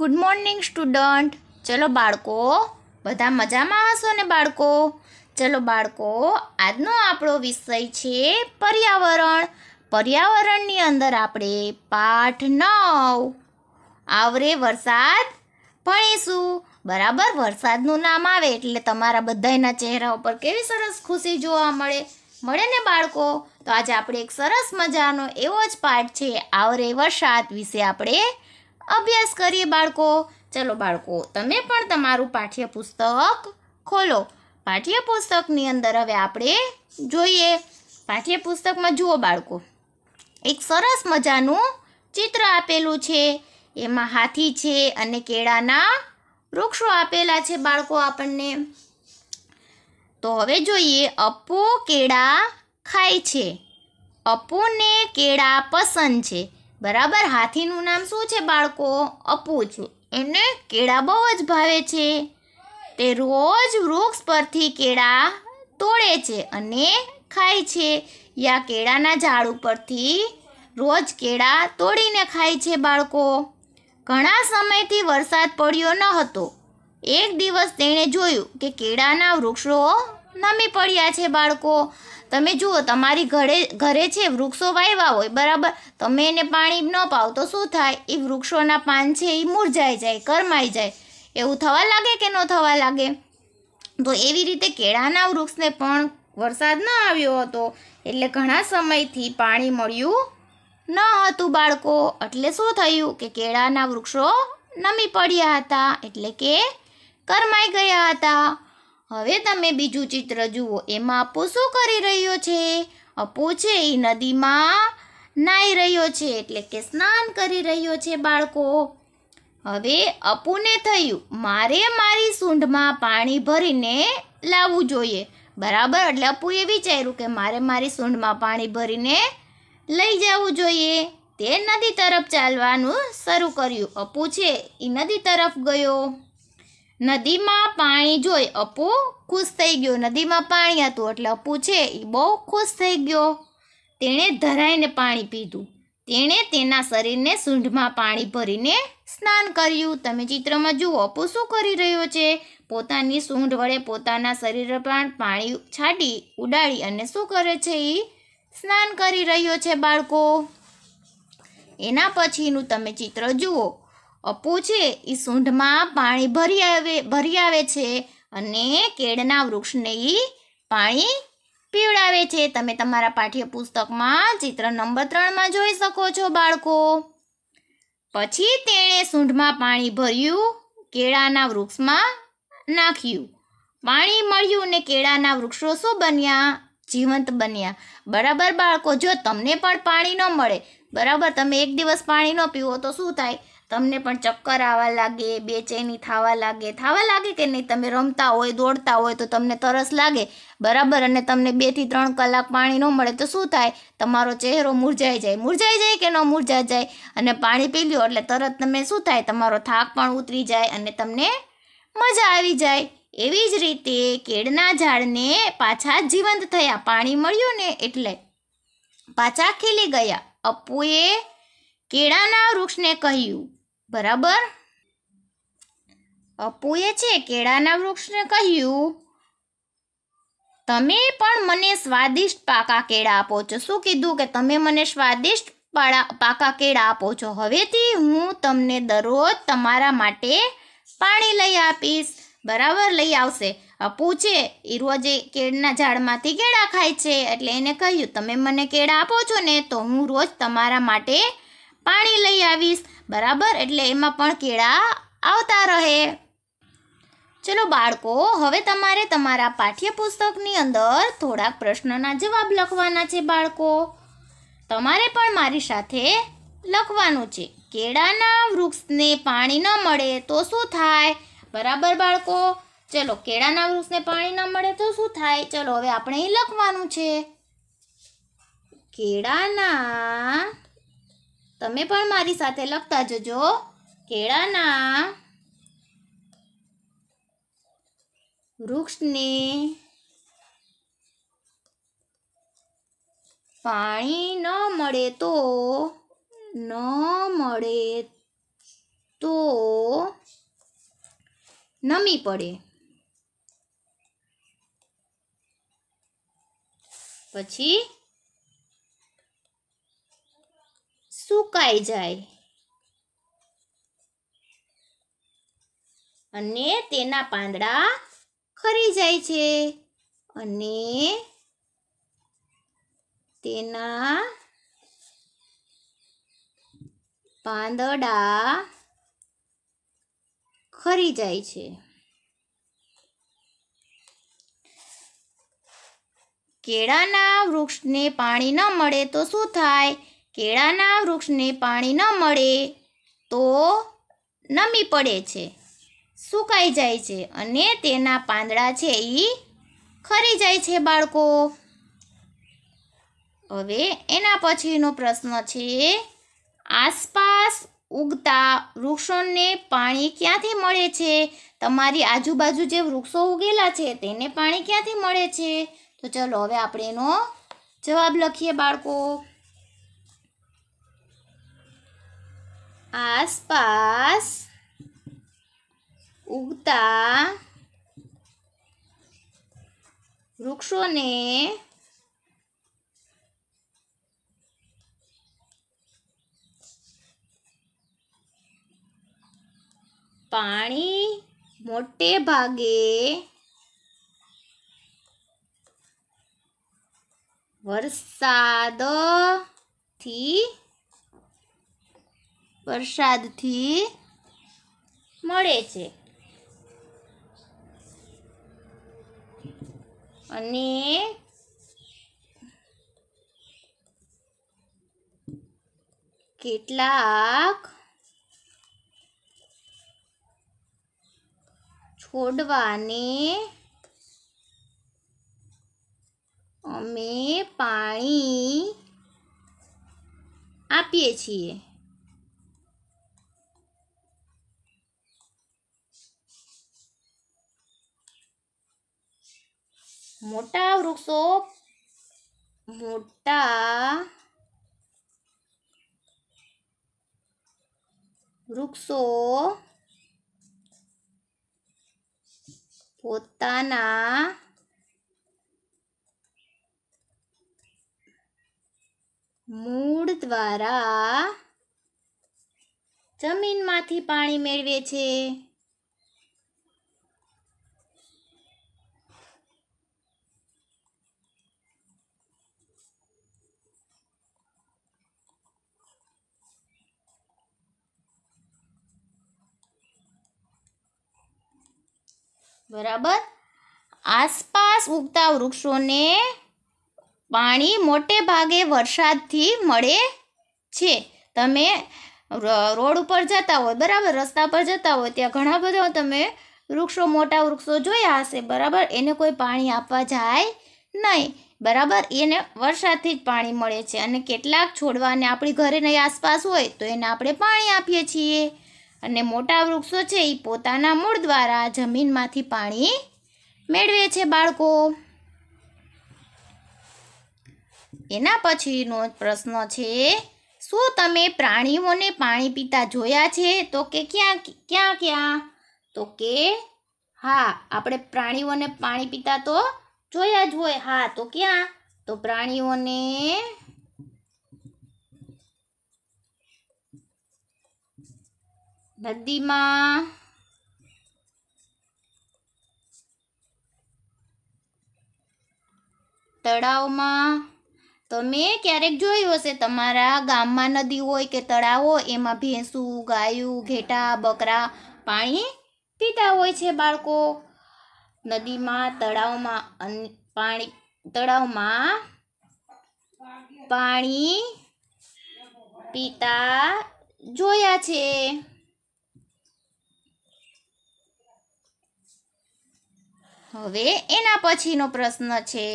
good morning student ચલો બાળકો બધા મજામાં હશો ને બાળકો ચલો બાળકો આજનો આપણો વિષય છે પર્યાવરણ પર્યાવરણની અંદર આપણે પાઠ નવ આવરે વરસાદ ભણીશું બરાબર વરસાદનું નામ આવે એટલે તમારા બધાના ચહેરા ઉપર કેવી સરસ ખુશી જોવા મળે મળે ને બાળકો તો આજે આપણે એક સરસ મજાનો એવો જ પાઠ છે આવરે વરસાદ વિશે આપણે અભ્યાસ કરીએ બાળકો ચલો બાળકો તમે પણ તમારું પાઠ્યપુસ્તક ખોલો પાઠ્યપુસ્તકની અંદર હવે આપણે જોઈએ પાઠ્યપુસ્તકમાં જુઓ બાળકો એક સરસ મજાનું ચિત્ર આપેલું છે એમાં હાથી છે અને કેળાના વૃક્ષો આપેલા છે બાળકો આપણને તો હવે જોઈએ અપુ કેળા ખાય છે અપુને કેળા પસંદ છે બરાબર હાથીનું નામ શું છે બાળકો અપુ છે એને કેળા બહુ જ ભાવે છે તે રોજ વૃક્ષ પરથી કેળા તોડે છે અને ખાય છે યા કેળાના ઝાડ ઉપરથી રોજ કેળા તોડીને ખાય છે બાળકો ઘણા સમયથી વરસાદ પડ્યો ન હતો એક દિવસ તેણે જોયું કે કેળાના વૃક્ષો નમી પડ્યા છે બાળકો તમે જુઓ તમારી ઘરે ઘરે છે વૃક્ષો વાવ્યા હોય બરાબર તમે એને પાણી ન પાવ તો શું થાય એ વૃક્ષોના પાન છે એ મુરઝાઈ જાય કરમાઈ જાય એવું થવા લાગે કે ન થવા લાગે તો એવી રીતે કેળાના વૃક્ષને પણ વરસાદ ન આવ્યો હતો એટલે ઘણા સમયથી પાણી મળ્યું ન હતું બાળકો એટલે શું થયું કે કેળાના વૃક્ષો નમી પડ્યા હતા એટલે કે કરમાઈ ગયા હતા હવે તમે બીજું ચિત્ર જુઓ એમાં અપુ શું કરી રહ્યો છે અપુ છે એ નદીમાં નાઈ રહ્યો છે એટલે કે સ્નાન કરી રહ્યો છે બાળકો હવે અપુને થયું મારે મારી સૂંઢમાં પાણી ભરીને લાવવું જોઈએ બરાબર એટલે અપુએ વિચાર્યું કે મારે મારી સૂંઢમાં પાણી ભરીને લઈ જવું જોઈએ તે નદી તરફ ચાલવાનું શરૂ કર્યું અપુ છે એ નદી તરફ ગયો નદીમાં પાણી જોઈ અપુ ખુશ થઈ ગયો નદીમાં પાણી હતું એટલે અપુ છે એ બહુ ખુશ થઈ ગયો તેણે ધરાઈને પાણી પીધું તેણે તેના શરીરને સૂંઢમાં પાણી ભરીને સ્નાન કર્યું તમે ચિત્રમાં જુઓ અપુ શું કરી રહ્યો છે પોતાની સૂંઢ વડે પોતાના શરીર પણ પાણી છાંટી ઉડાડી અને શું કરે છે એ સ્નાન કરી રહ્યો છે બાળકો એના પછીનું તમે ચિત્ર જુઓ અપુ છે એ સૂંઢમાં પાણી ભરી આવે ભરી આવે છે અને કેળના વૃક્ષને એ પાણી પીવડાવે છે તમે તમારા પાઠ્યપુસ્તકમાં ચિત્ર નંબર ત્રણમાં જોઈ શકો છો બાળકો પછી તેણે સૂંઢમાં પાણી ભર્યું કેળાના વૃક્ષમાં નાખ્યું પાણી મળ્યું ને કેળાના વૃક્ષો શું બન્યા જીવંત બન્યા બરાબર બાળકો જો તમને પણ પાણી ન મળે બરાબર તમે એક દિવસ પાણી ન પીવો તો શું થાય તમને પણ ચક્કર આવવા લાગે બેચેની થવા લાગે થવા લાગે કે નહીં તમે રમતા હોય દોડતા હોય તો તમને તરસ લાગે બરાબર અને તમને બેથી ત્રણ કલાક પાણી ન મળે તો શું થાય તમારો ચહેરો મુરઝાઈ જાય મુરઝાઈ જાય કે ન મુરઝાઈ જાય અને પાણી પી લ્યો એટલે તરત તમે શું થાય તમારો થાક પણ ઉતરી જાય અને તમને મજા આવી જાય એવી જ રીતે કેળના ઝાડને પાછા જીવંત થયા પાણી મળ્યું ને એટલે પાછા ખીલી ગયા અપ્પુએ કેળાના વૃક્ષને કહ્યું બરાબર અપુએ છે કેળાના વૃક્ષને કહ્યું તમે પણ મને સ્વાદિષ્ટ પાકા કેળા આપો છો શું કીધું કે તમે મને સ્વાદિષ્ટ પાકા કેળા આપો છો હવેથી હું તમને દરરોજ તમારા માટે પાણી લઈ આપીશ બરાબર લઈ આવશે અપુ છે એ રોજે કેળના ઝાડમાંથી કેળા ખાય છે એટલે એને કહ્યું તમે મને કેળા આપો છો ને તો હું રોજ તમારા માટે પાણી લઈ આવીશ બરાબર એટલે એમાં પણ કેળા આવતા રહે ચલો બાળકો હવે તમારે તમારા પાઠ્યપુસ્તકની અંદર થોડાક પ્રશ્નના જવાબ લખવાના છે બાળકો તમારે પણ મારી સાથે લખવાનું છે કેળાના વૃક્ષને પાણી ન મળે તો શું થાય બરાબર બાળકો ચલો કેળાના વૃક્ષને પાણી ન મળે તો શું થાય ચલો હવે આપણે લખવાનું છે કેળાના તમે પણ મારી સાથે લખતા જજો કેળાના વૃક્ષને પાણી ન મળે તો ન મળે તો નમી પડે પછી સુકાઈ જાય અને તેના પાંદડા ખરી જાય છે અને તેના પાંદડા ખરી જાય છે કેળાના વૃક્ષને પાણી ન મળે તો શું થાય કેળાના વૃક્ષને પાણી ન મળે તો નમી પડે છે સુકાઈ જાય છે અને તેના પાંદડા છે એ ખરી જાય છે બાળકો હવે એના પછીનો પ્રશ્ન છે આસપાસ ઉગતા વૃક્ષોને પાણી ક્યાંથી મળે છે તમારી આજુબાજુ જે વૃક્ષો ઉગેલા છે તેને પાણી ક્યાંથી મળે છે તો ચલો હવે આપણે એનો જવાબ લખીએ બાળકો આસપાસ ઉગતા વૃક્ષોને પાણી મોટે ભાગે વરસાદથી પ્રસાદથી મળે છે અને કેટલાક છોડવાને અમે પાણી આપીએ છીએ મોટા વૃક્ષો મોટા વૃક્ષો પોતાના મૂળ દ્વારા જમીનમાંથી પાણી મેળવે છે બરાબર આસપાસ ઉગતા વૃક્ષોને પાણી મોટે ભાગે વરસાદથી મળે છે તમે રોડ ઉપર જતા હોય બરાબર રસ્તા પર જતા હોય ત્યાં ઘણા બધા તમે વૃક્ષો મોટા વૃક્ષો જોયા હશે બરાબર એને કોઈ પાણી આપવા જાય નહીં બરાબર એને વરસાદથી જ પાણી મળે છે અને કેટલાક છોડવાને આપણી ઘરે નહીં આસપાસ હોય તો એને આપણે પાણી આપીએ છીએ અને મોટા વૃક્ષો છે એ પોતાના મૂળ દ્વારા જમીનમાંથી પાણી મેળવે છે બાળકો એના પછીનો પ્રશ્ન છે શું તમે પ્રાણીઓને પાણી પીતા જોયા છે તો કે ક્યાં ક્યાં ક્યાં તો કે હા આપણે પ્રાણીઓને પાણી પીતા તો જોયા જ હોય હા તો ક્યાં તો પ્રાણીઓને નદીમાં તળાવમાં તો મેં ક્યારેક જોયું હશે તમારા ગામમાં નદી હોય કે તળાવ હોય એમાં ભેંસું ગાયું ઘેટા બકરા પાણી પીતા હોય છે બાળકો નદીમાં તળાવમાં પાણી તળાવમાં પાણી પીતા જોયા છે હવે એના પછીનો પ્રશ્ન છે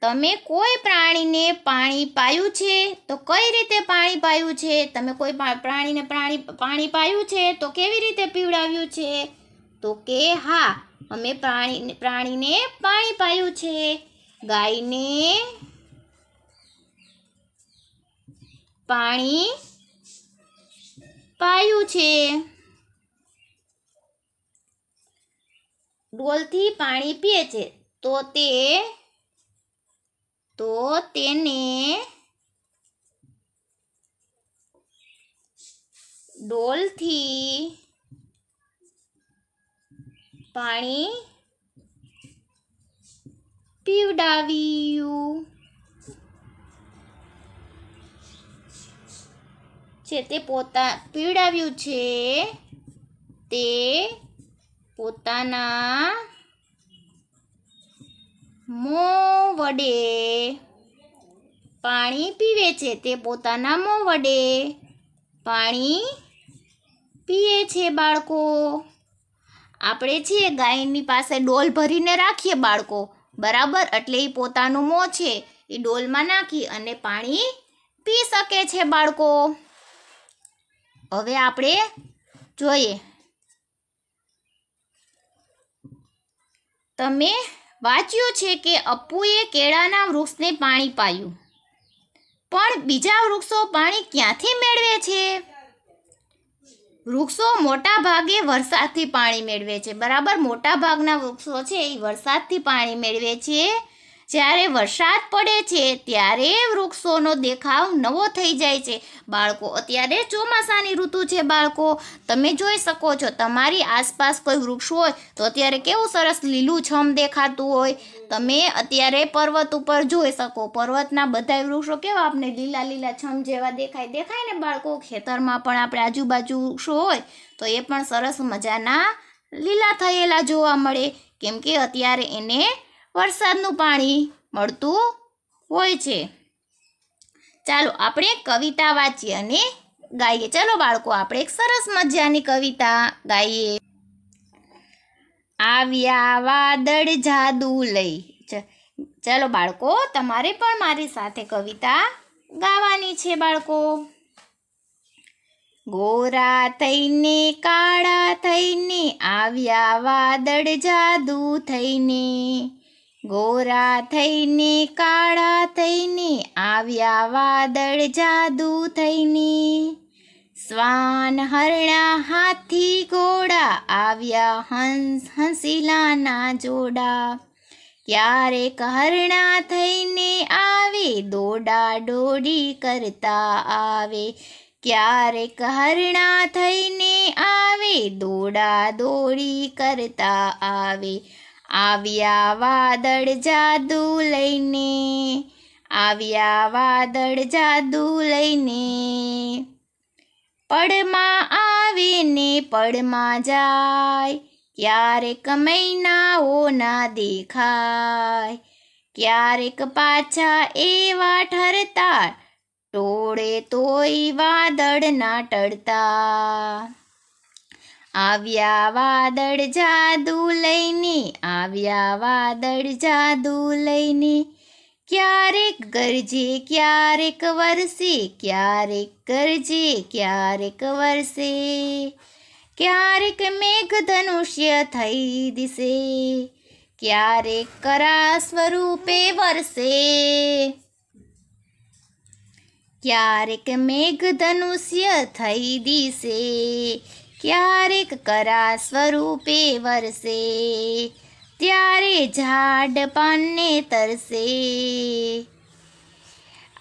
તમે કોઈ પ્રાણીને પાણી પાયું છે તો કઈ રીતે પાણી પાયું છે તમે કોઈ પ્રાણીને પ્રાણી પાણી પાયું છે તો કેવી રીતે પીવડાવ્યું છે તો કે હા અમે પ્રાણી પ્રાણીને પાણી પાયું છે ગાયને પાણી પાયું છે ડોલથી પાણી પીએ છે તો તે તો તેને ડોલથી પાણી પીવડાવ્યું છે તે પોતા પીવડાવ્યું છે તે પોતાના મો વડે પાણી પીવે છે તે પોતાના મો વડે પાણી પીએ છે બાળકો આપણે છીએ ગાયની પાસે ડોલ ભરીને રાખીએ બાળકો બરાબર એટલે એ પોતાનું મોં છે એ ડોલમાં નાખી અને પાણી પી શકે છે બાળકો હવે આપણે જોઈએ તમે વાંચ્યું છે કે અપ્પુએ કેળાના વૃક્ષને પાણી પાયું પણ બીજા વૃક્ષો પાણી ક્યાંથી મેળવે છે વૃક્ષો મોટા ભાગે વરસાદથી પાણી મેળવે છે બરાબર મોટા ભાગના વૃક્ષો છે એ વરસાદથી પાણી મેળવે છે જ્યારે વરસાદ પડે છે ત્યારે વૃક્ષોનો દેખાવ નવો થઈ જાય છે બાળકો અત્યારે ચોમાસાની ઋતુ છે બાળકો તમે જોઈ શકો છો તમારી આસપાસ કોઈ વૃક્ષ હોય તો અત્યારે કેવું સરસ લીલુંછમ દેખાતું હોય તમે અત્યારે પર્વત ઉપર જોઈ શકો પર્વતના બધા વૃક્ષો કેવા આપણે લીલા લીલા છમ જેવા દેખાય દેખાય ને બાળકો ખેતરમાં પણ આપણે આજુબાજુ વૃક્ષો હોય તો એ પણ સરસ મજાના લીલા થયેલા જોવા મળે કેમ કે અત્યારે એને વરસાદનું પાણી મળતું હોય છે ચાલો આપણે કવિતા વાંચીએ અને ગાઈએ ચાલો બાળકો આપણે એક સરસ મજાની કવિતા ગાઈએ આવ્યા વાદળ જાદુ લઈ ચાલો બાળકો તમારે પણ મારી સાથે કવિતા ગાવાની છે બાળકો ગોરા થઈને કાળા થઈને આવ્યા વાદળ જાદુ થઈને ગોરા થઈને કાળા થઈને આવ્યા વાદળ જાદુ થઈને શ્વાન હરણા હાથી ઘોડા આવ્યા હંસ હંસીલાના જોડા ક્યારેક હરણા થઈને આવે દોડા દોડી કરતા આવે ક્યારેક હરણા થઈને આવે દોડા દોડી કરતા આવે આવ્યા વાદળ જાદુ લઈને આવ્યા વાદળ જાદુ લઈને પડમાં આવીને પડમાં જાય ક્યારેક મૈનાઓના દેખાય ક્યારેક પાછા એવા ઠરતા ટોળે તોય વાદળ ના ટળતા આવ્યા વાદળ જાદુ લઈને આવ્યા વાદળ જાદુ લઈને ક્યારેક ગરજે ક્યારેક વરસે ક્યારેક ગરજે ક્યારેક વરસે ક્યારેક મેઘ ધનુષ્ય થઈ દિશે ક્યારેક કરા સ્વરૂપે વરસે ક્યારેક મેઘ ધનુષ્ય થઈ દિશે ક્યારેક કરા સ્વરૂપે વરસે ત્યારે ઝાડ પાનને તરસે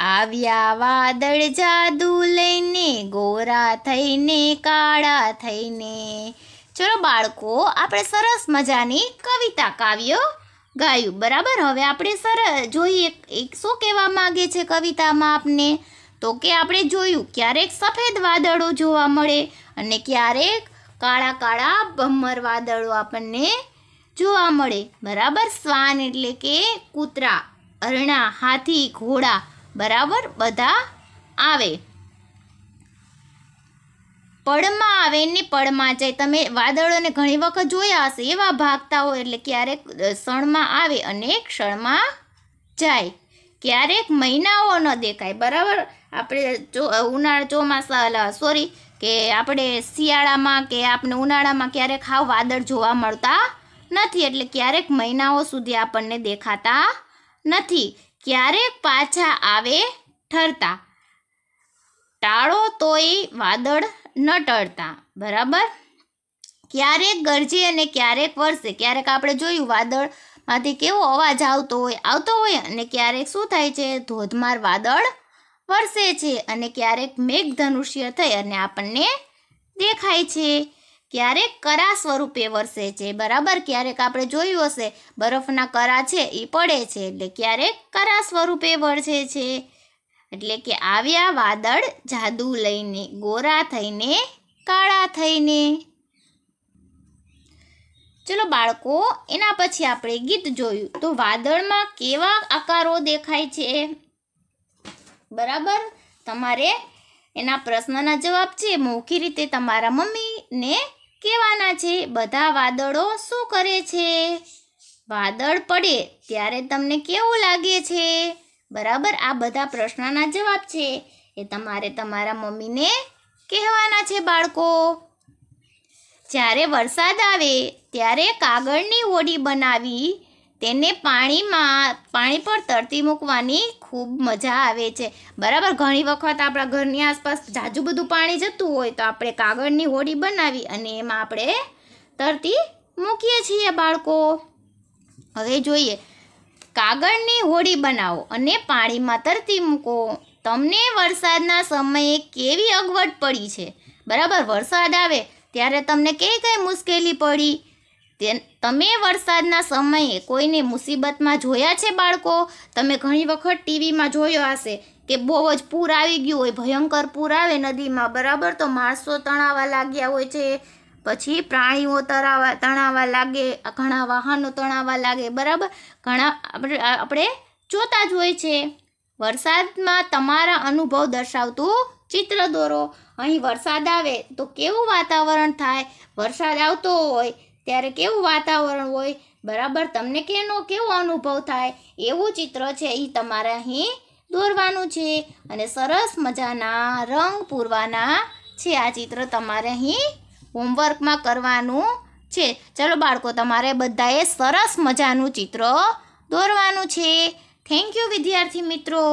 આવ્યા વાદળ જાદુ લઈને ગોરા થઈને કાળા થઈને ચલો બાળકો આપણે સરસ મજાની કવિતા કાવ્યો ગાયું બરાબર હવે આપણે સર જોઈએ એક શું કહેવા માગે છે કવિતામાં આપને તો કે આપણે જોયું ક્યારેક સફેદ વાદળો જોવા મળે અને ક્યારેક કાળા કાળા ભમર વાદળો આપણને જોવા મળે બરાબર શ્વાન એટલે કે કૂતરા અરણા હાથી ઘોડા બરાબર બધા આવે પળમાં આવે ને પળમાં જાય તમે વાદળોને ઘણી વખત જોયા હશે એવા ભાગતા હોય એટલે ક્યારેક ક્ષણમાં આવે અને ક્ષણમાં જાય ક્યારેક મહિનાઓ ન દેખાય બરાબર આપણે જો ઉનાળા ચોમાસા સોરી કે આપણે શિયાળામાં કે આપણે ઉનાળામાં ક્યારેક હાવ વાદળ જોવા મળતા નથી એટલે ક્યારેક મહિનાઓ સુધી આપણને દેખાતા નથી ક્યારેક પાછા આવે ઠરતા ટાળો તોય વાદળ ન ટળતા બરાબર ક્યારેક ગરજે અને ક્યારેક વરસે ક્યારેક આપણે જોયું વાદળમાંથી કેવો અવાજ આવતો હોય આવતો હોય અને ક્યારેક શું થાય છે ધોધમાર વાદળ વરસે છે અને ક્યારેક મેઘ મેઘધનુષ્ય થઈ અને આપણને દેખાય છે ક્યારેક કરા સ્વરૂપે વરસે છે બરાબર ક્યારેક આપણે જોયું હશે બરફના કરા છે એ પડે છે એટલે ક્યારેક કરા સ્વરૂપે વરસે છે એટલે કે આવ્યા વાદળ જાદુ લઈને ગોરા થઈને કાળા થઈને ચલો બાળકો એના પછી આપણે ગીત જોયું તો વાદળમાં કેવા આકારો દેખાય છે બરાબર તમારે એના પ્રશ્નના જવાબ છે મૌખી રીતે તમારા મમ્મીને કહેવાના છે બધા વાદળો શું કરે છે વાદળ પડે ત્યારે તમને કેવું લાગે છે બરાબર આ બધા પ્રશ્નના જવાબ છે એ તમારે તમારા મમ્મીને કહેવાના છે બાળકો જ્યારે વરસાદ આવે ત્યારે કાગળની હોડી બનાવી તેને પાણીમાં પાણી પર તરતી મૂકવાની ખૂબ મજા આવે છે બરાબર ઘણી વખત આપણા ઘરની આસપાસ જાજુ બધું પાણી જતું હોય તો આપણે કાગળની હોડી બનાવી અને એમાં આપણે તરતી મૂકીએ છીએ બાળકો હવે જોઈએ કાગળની હોડી બનાવો અને પાણીમાં તરતી મૂકો તમને વરસાદના સમયે કેવી અગવડ પડી છે બરાબર વરસાદ આવે ત્યારે તમને કઈ કઈ મુશ્કેલી પડી તમે વરસાદના સમયે કોઈને મુસીબતમાં જોયા છે બાળકો તમે ઘણી વખત ટીવીમાં જોયો હશે કે બહુ જ પૂર આવી ગયું હોય ભયંકર પૂર આવે નદીમાં બરાબર તો માણસો તણાવા લાગ્યા હોય છે પછી પ્રાણીઓ તરાવા તણાવા લાગે ઘણા વાહનો તણાવા લાગે બરાબર ઘણા આપણે જોતા જ હોય છે વરસાદમાં તમારા અનુભવ દર્શાવતું ચિત્ર દોરો અહીં વરસાદ આવે તો કેવું વાતાવરણ થાય વરસાદ આવતો હોય ત્યારે કેવું વાતાવરણ હોય બરાબર તમને કેનો કેવો અનુભવ થાય એવું ચિત્ર છે એ તમારે અહીં દોરવાનું છે અને સરસ મજાના રંગ પૂરવાના છે આ ચિત્ર તમારે અહીં હોમવર્કમાં કરવાનું છે ચલો બાળકો તમારે બધાએ સરસ મજાનું ચિત્ર દોરવાનું છે થેન્ક યુ વિદ્યાર્થી મિત્રો